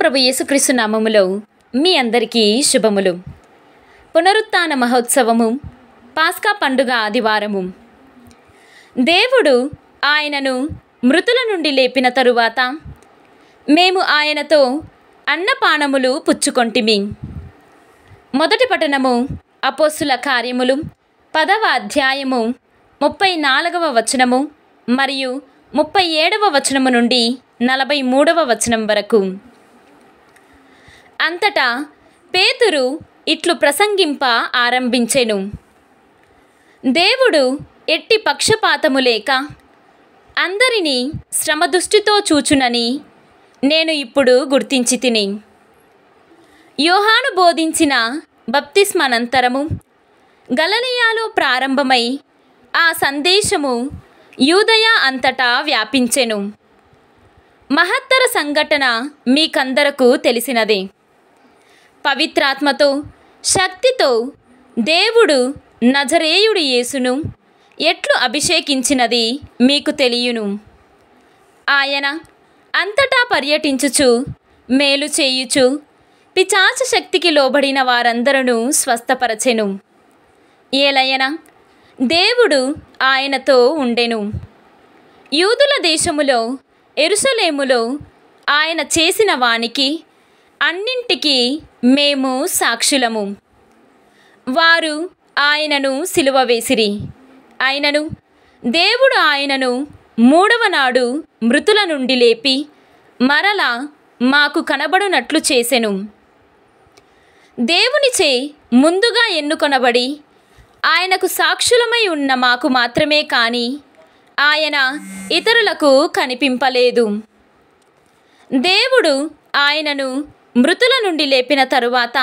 ప్రభు యేసుక్రీస్తు నామములో మీ అందరికీ శుభములు పునరుత్న మహోత్సవము పాస్కా పండుగ ఆదివారము దేవుడు ఆయనను మృతుల నుండి లేపిన తరువాత మేము ఆయనతో అన్నపానములు పుచ్చుకొంటిమి మొదటి పట్టణము అపోస్సుల కార్యములు పదవ అధ్యాయము ముప్పై నాలుగవ వచనము మరియు ముప్పై ఏడవ వచనము నుండి నలభై మూడవ వచనం వరకు అంతటా పేతురు ఇట్లు ప్రసంగింప ఆరంభించెను దేవుడు ఎట్టి పక్షపాతము లేక అందరినీ శ్రమదృష్టితో చూచునని నేను ఇప్పుడు గుర్తించి తిని యోహాను బోధించిన బప్తిస్మనంతరము గలనీయాలో ప్రారంభమై ఆ సందేశము యూదయ అంతటా వ్యాపించెను మహత్తర సంఘటన మీకందరకు తెలిసినదే పవిత్రాత్మతో శక్తితో దేవుడు నజరేయుడు యేసును ఎట్లు అభిషేకించినది మీకు తెలియను ఆయన అంతటా పర్యటించుచు మేలు చేయుచు పిచాచ శక్తికి లోబడిన వారందరూ స్వస్థపరచెను ఏలయన దేవుడు ఆయనతో ఉండెను యూదుల దేశములో ఎరుసలేములో ఆయన చేసిన వానికి అన్నింటికీ మేము సాక్షులము వారు ఆయనను సిలువ వేసిరి ఆయనను దేవుడు ఆయనను మూడవ నాడు మృతుల నుండి లేపి మరలా మాకు కనబడునట్లు చేసెను దేవునిచే ముందుగా ఎన్నుకొనబడి ఆయనకు సాక్షులమై ఉన్న మాకు మాత్రమే కానీ ఆయన ఇతరులకు కనిపింపలేదు దేవుడు ఆయనను మృతుల నుండి లేపిన తరువాత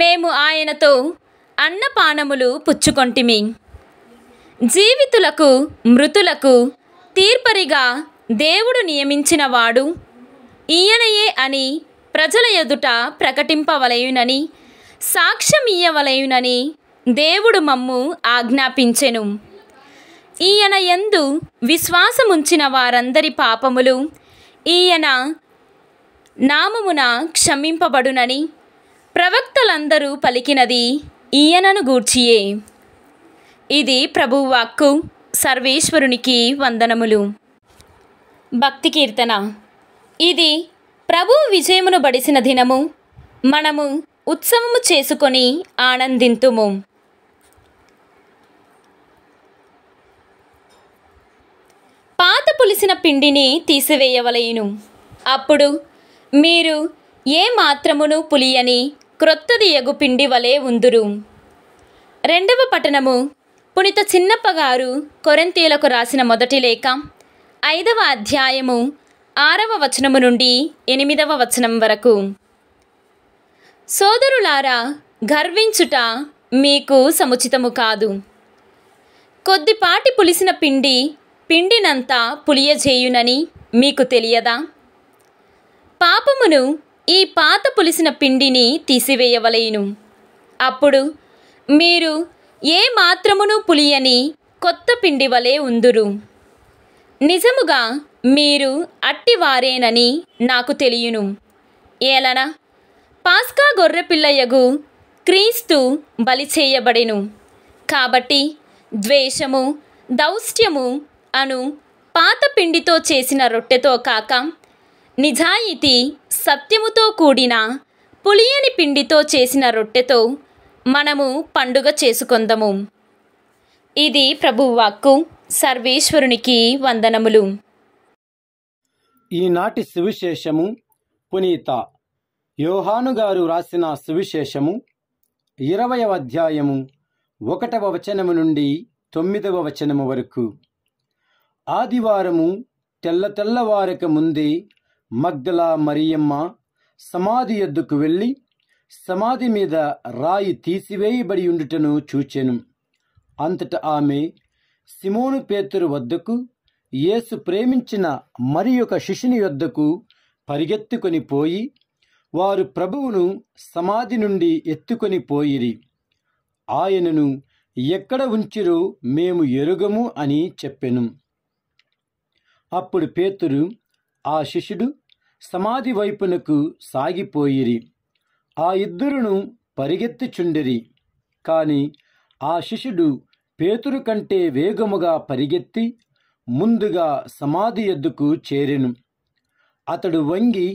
మేము ఆయనతో అన్నపానములు పుచ్చుకొంటిమి జీవితులకు మృతులకు తీర్పరిగా దేవుడు నియమించినవాడు ఈయనయే అని ప్రజల ఎదుట ప్రకటింపవలయునని సాక్ష్యం ఇయ్యవలయునని దేవుడు మమ్ము ఆజ్ఞాపించెను ఈయన ఎందు విశ్వాసముంచిన వారందరి పాపములు ఈయన నామమున క్షమింపబడునని ప్రవక్తలందరూ పలికినది ఈయనను గూర్చియే ఇది ప్రభువాక్కు సర్వేశ్వరునికి వందనములు భక్తి కీర్తన ఇది ప్రభు విజయమును బడిసిన దినము మనము ఉత్సవము చేసుకొని ఆనందింతుము పాత పులిసిన పిండిని తీసివేయవలేను అప్పుడు మీరు ఏ మాత్రమును పులియని క్రొత్తది ఎగుపిండి వలె ఉందురు రెండవ పట్టణము పునిత చిన్నప్పగారు కొరంతీలకు రాసిన మొదటి లేఖ ఐదవ అధ్యాయము ఆరవ వచనము నుండి ఎనిమిదవ వచనం వరకు సోదరులారా గర్వించుట మీకు సముచితము కాదు కొద్దిపాటి పులిసిన పిండి పిండినంతా పులియజేయునని మీకు తెలియదా పాపమును ఈ పాత పులిసిన పిండిని తీసివేయవలేను అప్పుడు మీరు ఏ మాత్రమును పులియని కొత్త పిండి వలె ఉందురు నిజముగా మీరు అట్టివారేనని నాకు తెలియను ఏలన పాస్కా పిల్లయ్యగు క్రీస్తు బలి చేయబడెను కాబట్టి ద్వేషము దౌష్ట్యము అను పాత పిండితో చేసిన రొట్టెతో కాక నిజాయితీ సత్యముతో కూడిన పులియని పిండితో చేసిన రొట్టెతో మనము పండుగ చేసుకొందము ఇది ప్రభువాక్కు సర్వేశ్వరునికి వందనములు ఈనాటి సువిశేషము పునీత యోహాను గారు రాసిన సువిశేషము ఇరవయవ అధ్యాయము ఒకటవ వచనము నుండి తొమ్మిదవ వచనము వరకు ఆదివారము తెల్ల తెల్లవారక ముందే మగ్గల మరియమ్మ సమాధి ఎద్దుకు వెళ్ళి సమాధి మీద రాయి తీసివేయబడి ఉండుటను చూచెను అంతట ఆమె సిమోను పేతురు వద్దకు యేసు ప్రేమించిన మరి ఒక శిష్యుని వద్దకు పరిగెత్తుకొని పోయి వారు ప్రభువును సమాధి నుండి ఎత్తుకొని పోయిరి ఆయనను ఎక్కడ ఉంచిరో మేము ఎరుగము అని చెప్పెను అప్పుడు పేతురు ఆ శిష్యుడు సమాధి వైపునకు సాగిపోయిరి ఆ ఇద్దరును పరిగెత్తిచుండిరి కాని ఆ శిష్యుడు పేతురు కంటే వేగముగా పరిగెత్తి ముందుగా సమాధి ఎద్దుకు చేరెను అతడు వంగి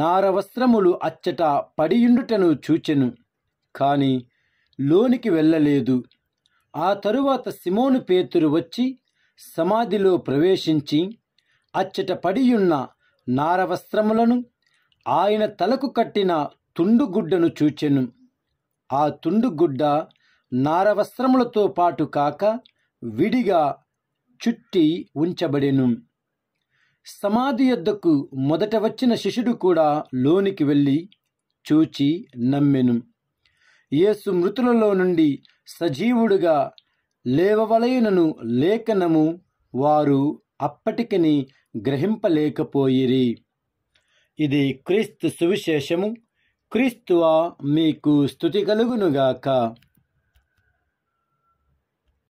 నారవస్త్రములు అచ్చట పడియుండుటను చూచెను కాని లోనికి వెళ్ళలేదు ఆ తరువాత సిమోను పేతురు వచ్చి సమాధిలో ప్రవేశించి అచ్చట పడియున్న నారవస్త్రములను ఆయన తలకు కట్టిన తుండుగుడ్డను చూచెను ఆ తుండుగుడ్డ నారవస్త్రములతో పాటు కాక విడిగా చుట్టి ఉంచబడెను సమాధి యొద్దకు మొదట వచ్చిన శిష్యుడు కూడా లోనికి వెళ్ళి చూచి నమ్మెను యేసు మృతులలో నుండి సజీవుడుగా లేవవలయనను లేఖనము వారు అప్పటికిని గ్రహింపలేకపోయిరి ఇది క్రీస్తు సువిశేషము క్రీస్తువా మీకు స్థుతి కలుగునుగాక